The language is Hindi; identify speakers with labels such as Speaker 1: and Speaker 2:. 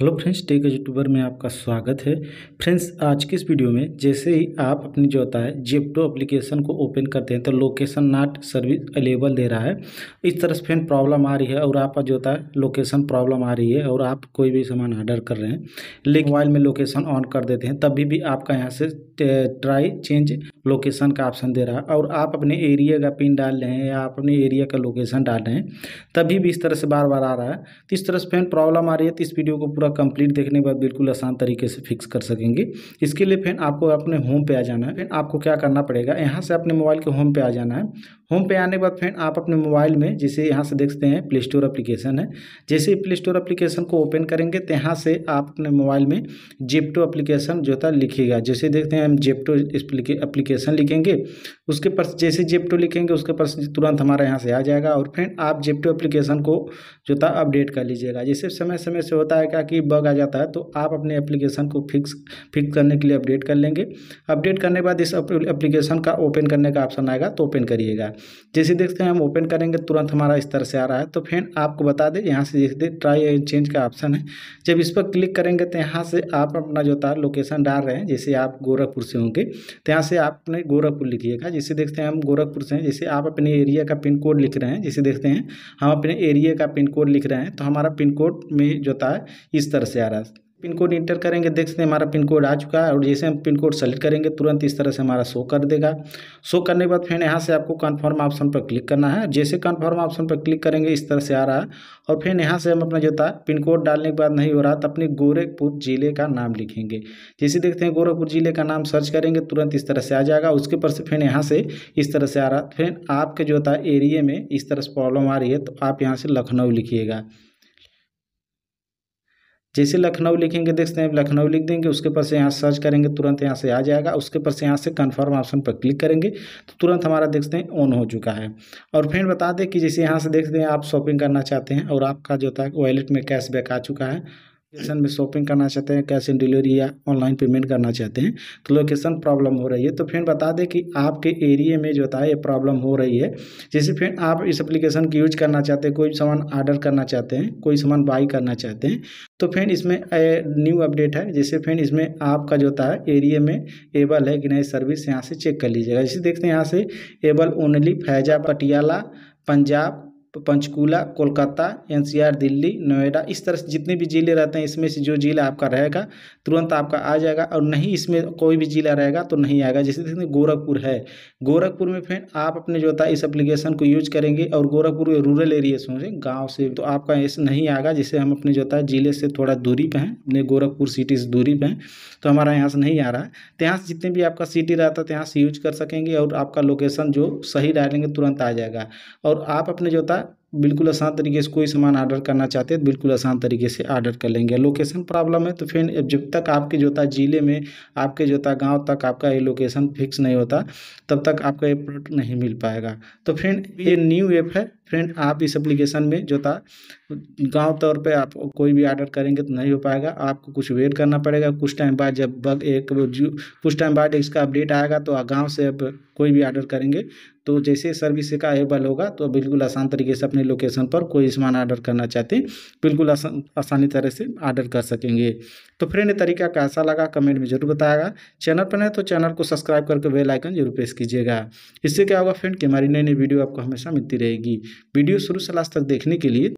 Speaker 1: हेलो फ्रेंड्स टेक यूट्यूबर में आपका स्वागत है फ्रेंड्स आज की इस वीडियो में जैसे ही आप अपनी जो होता है जेप्टो एप्लीकेशन को ओपन करते हैं तो लोकेशन नॉट सर्विस अवेलेबल दे रहा है इस तरह से फ्रेंड प्रॉब्लम आ रही है और आपका जो होता है लोकेशन प्रॉब्लम आ रही है और आप कोई भी सामान ऑर्डर कर रहे हैं लेकिन मोबाइल में लोकेशन ऑन कर देते हैं तभी भी आपका यहाँ से ट्राई चेंज लोकेशन का ऑप्शन दे रहा है और आप अपने एरिया का पिन डाल रहे हैं या आप अपने एरिया का लोकेशन डाल रहे हैं तभी भी इस तरह से बार बार आ रहा है तो इस तरह से फ्रेंड प्रॉब्लम आ रही है तो इस वीडियो को पूरा कंप्लीट देखने के बाद बिल्कुल आसान तरीके से फिक्स कर सकेंगे इसके लिए फिर आपको अपने होम पे आ जाना है फिर आपको क्या करना पड़ेगा यहाँ से अपने मोबाइल के होम पे आ जाना है होम पे आने के बाद फिर आप अपने मोबाइल में जैसे यहाँ से देखते हैं प्ले स्टोर अप्लीकेशन है जैसे प्ले स्टोर अप्लीकेशन को ओपन करेंगे तो यहाँ से आप अपने मोबाइल में जेप्टो अप्लीकेशन जो था लिखेगा जैसे देखते हैं हम जेप्टो अप्लीकेशन लिखेंगे उसके पास जैसे जेप्टो लिखेंगे उसके पास तुरंत हमारे यहाँ से आ जाएगा और फ्रेंड आप जेप्टो एप्लीकेशन को जो था अपडेट कर लीजिएगा जैसे समय समय से होता है क्या कि बग आ जाता है तो आप अपने एप्लीकेशन को फिक्स फिक्स करने के लिए अपडेट कर लेंगे अपडेट करने के बाद इस एप्लीकेशन का ओपन करने का ऑप्शन आएगा तो ओपन करिएगा जैसे देखते हैं हम ओपन करेंगे तुरंत हमारा इस तरह से आ रहा है तो फ्रेंड आपको बता दें यहाँ से जैसे ट्राई एंड चेंज का ऑप्शन है जब इस पर क्लिक करेंगे तो यहाँ से आप अपना जो था लोकेशन डाल रहे हैं जैसे आप गोरखपुर से होंगे तो यहाँ से आपने गोरखपुर लिखिएगा जैसे देखते हैं हम गोरखपुर से हैं जैसे आप अपने एरिया का पिन कोड लिख रहे हैं जैसे देखते हैं हम अपने एरिया का पिन कोड लिख रहे हैं तो हमारा पिन कोड में जो है इस तरह से आ रहा है पिन कोड इंटर करेंगे देख सकते हैं हमारा पिन कोड आ चुका है और जैसे हम पिन कोड सेलेक्ट करेंगे तुरंत इस तरह से हमारा शो कर देगा शो करने के बाद फिर यहाँ से आपको कन्फर्म ऑप्शन पर क्लिक करना है जैसे कन्फर्म ऑप्शन पर क्लिक करेंगे इस तरह से आ रहा है और फिर यहाँ से हम अपना जो था पिन कोड डालने के बाद नहीं हो रहा तो अपने गोरखपुर जिले का नाम लिखेंगे जैसे देखते हैं गोरखपुर जिले का नाम सर्च करेंगे तुरंत इस तरह से आ जाएगा उसके ऊपर से फिर यहाँ से इस तरह से आ रहा फिर आपके जो था एरिए में इस तरह से प्रॉब्लम आ रही है तो आप यहाँ से लखनऊ लिखिएगा जैसे लखनऊ लिखेंगे देखते हैं लखनऊ लिख देंगे उसके पास यहाँ सर्च करेंगे तुरंत यहाँ से आ जाएगा उसके पास यहाँ से कन्फर्म ऑप्शन पर क्लिक करेंगे तो तुरंत हमारा देखते हैं ऑन हो चुका है और फ्रेंड बता दें कि जैसे यहाँ से देखते हैं आप शॉपिंग करना चाहते हैं और आपका जो था वॉलेट में कैशबैक आ चुका है लोकेशन में शॉपिंग करना चाहते हैं कैश ऑन डिलीवरी या ऑनलाइन पेमेंट करना चाहते हैं तो लोकेशन प्रॉब्लम हो रही है तो फिर बता दें कि आपके एरिए में जो है ये प्रॉब्लम हो रही है जैसे फिर आप इस एप्लीकेशन की यूज करना चाहते हैं कोई सामान ऑर्डर करना चाहते हैं कोई सामान बाई करना चाहते हैं तो फिर इसमें न्यू अपडेट है जैसे फिर इसमें आपका जो है एरिए में एबल है कि नहीं सर्विस यहाँ से चेक कर लीजिएगा जैसे देखते हैं यहाँ से एबल ओनली फैजा पटियाला पंजाब पंचकूला कोलकाता एनसीआर दिल्ली नोएडा इस तरह से जितने भी ज़िले रहते हैं इसमें से जो ज़िला आपका रहेगा तुरंत आपका आ जाएगा और नहीं इसमें कोई भी ज़िला रहेगा तो नहीं आएगा जैसे देखते गोरखपुर है गोरखपुर में फिर आप अपने जो होता है इस एप्लीकेशन को यूज करेंगे और गोरखपुर के रूरल एरिया से होंगे गाँव से तो आपका ऐसे नहीं आएगा जैसे हम अपने जो होता है ज़िले से थोड़ा दूरी पर हैं अपने गोरखपुर सिटी से दूरी पर हैं तो हमारा यहाँ से नहीं आ रहा है तो यहाँ से जितने भी आपका सिटी रहता है तो यहाँ से यूज कर सकेंगे और आपका लोकेशन जो सही डालेंगे तुरंत आ जाएगा और आप अपने जो होता बिल्कुल आसान तरीके से कोई सामान ऑर्डर करना चाहते हैं तो बिल्कुल आसान तरीके से ऑर्डर कर लेंगे लोकेशन प्रॉब्लम है तो फिर जब तक आपके जो था ज़िले में आपके जो था गांव तक आपका ये लोकेशन फिक्स नहीं होता तब तक आपका ये प्रोडक्ट नहीं मिल पाएगा तो फ्रेंड ये न्यू ऐप है फ्रेंड आप इस एप्लीकेशन में जो था गाँव तौर पे आप कोई भी ऑर्डर करेंगे तो नहीं हो पाएगा आपको कुछ वेट करना पड़ेगा कुछ टाइम बाद जब बग एक कुछ टाइम बाद इसका अपडेट आएगा तो गाँव से अब कोई भी ऑर्डर करेंगे तो जैसे सर्विस का अवेबल होगा तो बिल्कुल आसान तरीके से अपने लोकेशन पर कोई सामान ऑर्डर करना चाहते हैं बिल्कुल आसान आसानी तरह से ऑर्डर कर सकेंगे तो फ्रेंड तरीका कैसा लगा कमेंट में जरूर बताएगा चैनल पर नहीं तो चैनल को सब्सक्राइब करके बेल आइकन जरूर प्रेस कीजिएगा इससे क्या होगा फ्रेंड कि हमारी नई नई वीडियो आपको हमेशा मिलती रहेगी वीडियो शुरू से लास्ट तक देखने के लिए